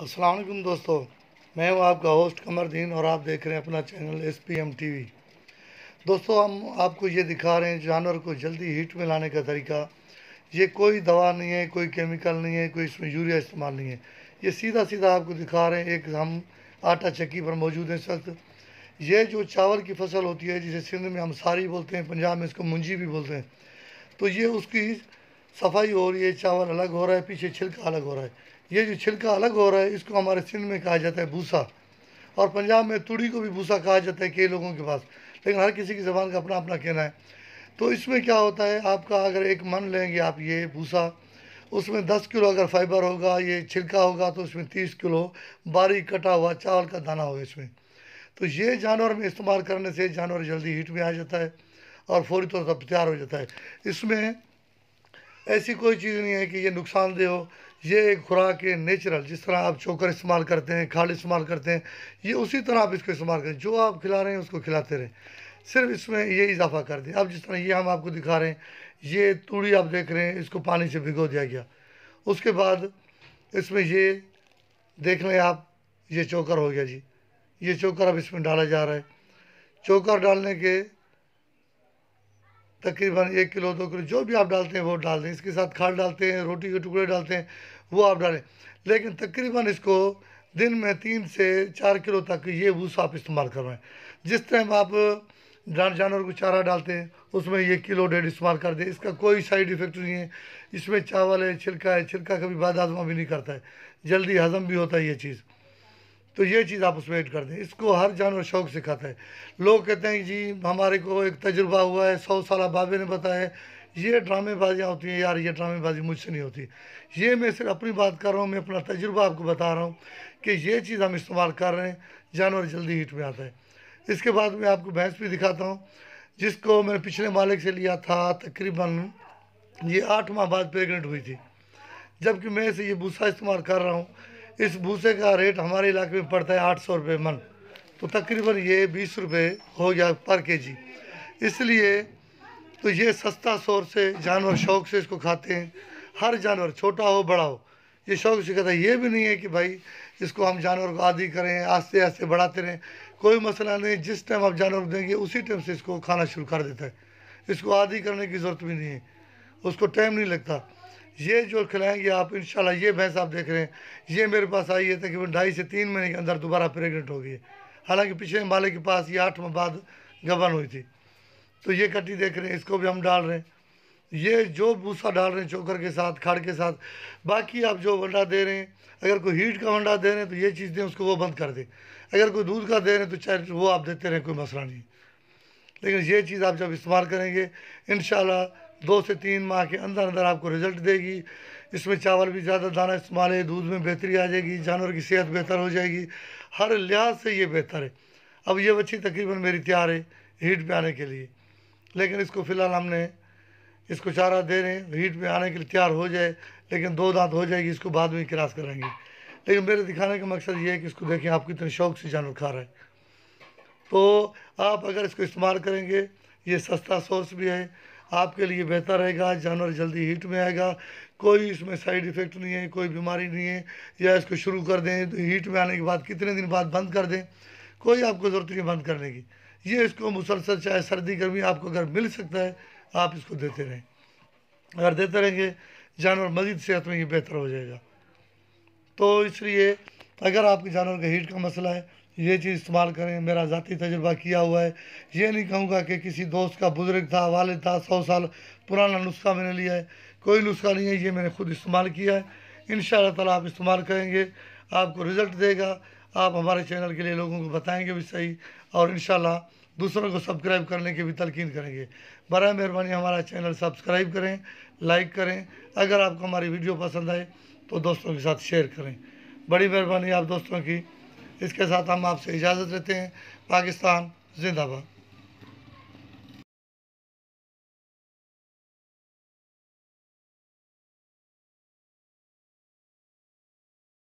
असलम दोस्तों मैं हूं आपका होस्ट कमरदीन और आप देख रहे हैं अपना channel S P M T V दोस्तों हम आपको ये दिखा रहे हैं जानवर को जल्दी हीट में लाने का तरीका ये कोई दवा नहीं है कोई केमिकल नहीं है कोई इसमें यूरिया इस्तेमाल नहीं है ये सीधा सीधा आपको दिखा रहे हैं एक हम आटा चक्की पर मौजूद इस सख्त ये जो चावल की फसल होती है जिसे सिंध में हम सारी बोलते हैं पंजाब में इसको मुंजी भी बोलते हैं तो ये उसकी सफाई हो रही है चावल अलग हो रहा है पीछे छिलका अलग हो रहा है ये जो छिलका अलग हो रहा है इसको हमारे सिंध में कहा जाता है भूसा और पंजाब में तुड़ी को भी भूसा कहा जाता है कई लोगों के पास लेकिन हर किसी की ज़बान का अपना अपना कहना है तो इसमें क्या होता है आपका अगर एक मन लेंगे आप ये भूसा उसमें दस किलो अगर फाइबर होगा ये छिलका होगा तो उसमें तीस किलो बारीक कटा हुआ चावल का दाना होगा इसमें तो ये जानवर में इस्तेमाल करने से जानवर जल्दी हीट में आ जाता है और फौरी तौर पर तैयार हो जाता है इसमें ऐसी कोई चीज़ नहीं है कि ये नुकसानदेह हो ये एक खुराक है नेचुरल जिस तरह आप चोकर इस्तेमाल करते हैं खाल इस्तेमाल करते हैं ये उसी तरह आप इसको इस्तेमाल करें जो आप खिला रहे हैं उसको खिलाते रहें सिर्फ इसमें ये इजाफा कर दें अब जिस तरह ये हम आपको दिखा रहे हैं ये तूड़ी आप देख रहे हैं इसको पानी से भिगो दिया गया उसके बाद इसमें ये देख लें आप ये चोकर हो गया जी ये चोकर अब इसमें डाला जा रहा है चोकर डालने के तकरीबन एक किलो दो किलो जो भी आप डालते हैं वो डाल दें इसके साथ खाल डालते हैं रोटी के टुकड़े डालते हैं वो आप डालें लेकिन तकरीबन इसको दिन में तीन से चार किलो तक ये भूसा आप इस्तेमाल कर रहे हैं जिस टाइम आप जानवर को चारा डालते हैं उसमें ये किलो डेढ़ इस्तेमाल कर दें इसका कोई साइड इफ़ेक्ट नहीं है इसमें चावल है छिलका है छिलका कभी बाद आजमा भी नहीं करता है जल्दी हजम भी होता है ये चीज़ तो ये चीज़ आप उसमें ऐड कर दें इसको हर जानवर शौक से खाता है लोग कहते हैं जी हमारे को एक तजुर्बा हुआ है सौ साल बाबे ने बताया ये ड्रामेबाजियाँ होती हैं यार ये ड्रामेबाजी मुझसे नहीं होती ये मैं सिर्फ अपनी बात कर रहा हूँ मैं अपना तजुर्बा आपको बता रहा हूँ कि ये चीज़ हम इस्तेमाल कर रहे हैं जानवर जल्दी हीट में आता है इसके बाद मैं आपको भैंस भी दिखाता हूँ जिसको मैंने पिछले मालिक से लिया था तकरीबन ये आठ माह बाद प्रेगनेंट हुई थी जबकि मैं इसे ये भूसा इस्तेमाल कर रहा हूँ इस भूसे का रेट हमारे इलाके में पड़ता है आठ सौ रुपये मन तो तकरीबन ये बीस रुपये हो गया पर के जी इसलिए तो ये सस्ता शोर से जानवर शौक से इसको खाते हैं हर जानवर छोटा हो बड़ा हो ये शौक से कहता है ये भी नहीं है कि भाई इसको हम जानवर को आदि करें आस्ते आस्ते बढ़ाते रहें कोई मसला नहीं जिस टाइम आप जानवर देंगे उसी टाइम से इसको खाना शुरू कर देता है इसको आदि करने की ज़रूरत भी नहीं है उसको टाइम नहीं लगता ये जो खिलाएंगे आप इन ये भैंस आप देख रहे हैं ये मेरे पास आई है तकरीबन ढाई से तीन महीने के अंदर दोबारा प्रेगनेंट हो गई है हालांकि पिछले माले के पास ये आठ माह बाद गबन हुई थी तो ये कट्टी देख रहे हैं इसको भी हम डाल रहे हैं ये जो भूसा डाल रहे हैं चोकर के साथ खाड़ के साथ बाकी आप जो वंडा दे रहे हैं अगर कोई हीट का वंडा दे रहे हैं तो ये चीज़ दें उसको वो बंद कर दें अगर कोई दूध का दे रहे हैं तो चाहे वो आप देते रहें कोई मसला नहीं लेकिन ये चीज़ आप जब इस्तेमाल करेंगे इन दो से तीन माह के अंदर अंदर आपको रिजल्ट देगी इसमें चावल भी ज़्यादा दाना इस्तेमाल है दूध में बेहतरी आ जाएगी जानवर की सेहत बेहतर हो जाएगी हर लिहाज से ये बेहतर है अब ये बच्ची तकरीबन मेरी तैयार है हीट पे आने के लिए लेकिन इसको फ़िलहाल हमने इसको चारा दे रहे हैं हीट में आने के लिए तैयार हो जाए लेकिन दो दांत हो जाएगी इसको बाद में क्रॉस करेंगे लेकिन मेरे दिखाने का मकसद ये है कि इसको देखें आप कितने शौक से जानवर खा रहे हैं तो आप अगर इसको इस्तेमाल करेंगे ये सस्ता सोर्स भी है आपके लिए बेहतर रहेगा जानवर जल्दी हीट में आएगा कोई इसमें साइड इफ़ेक्ट नहीं है कोई बीमारी नहीं है या इसको शुरू कर दें तो हीट में आने के बाद कितने दिन बाद बंद कर दें कोई आपको ज़रूरत नहीं बंद करने की ये इसको मुसलसल चाहे सर्दी गर्मी आपको अगर मिल सकता है आप इसको देते रहें अगर देते रहेंगे जानवर मज़ीद सेहत में ये बेहतर हो जाएगा तो इसलिए अगर आपके जानवर का हीट का मसला है ये चीज़ इस्तेमाल करें मेरा ज़ाती तजुर्बा किया हुआ है ये नहीं कहूँगा कि किसी दोस्त का बुजुर्ग था वालद था सौ साल पुराना नुस्खा मैंने लिया है कोई नुस्खा नहीं है ये मैंने खुद इस्तेमाल किया है इन ताला आप इस्तेमाल करेंगे आपको रिज़ल्ट देगा आप हमारे चैनल के लिए लोगों को बताएंगे भी सही और इन दूसरों को सब्सक्राइब करने की भी तलकिन करेंगे बरए मेहरबानी हमारा चैनल सब्सक्राइब करें लाइक करें अगर आपको हमारी वीडियो पसंद आए तो दोस्तों के साथ शेयर करें बड़ी मेहरबानी आप दोस्तों की इसके साथ हम आपसे इजाज़त लेते हैं पाकिस्तान जिंदाबाद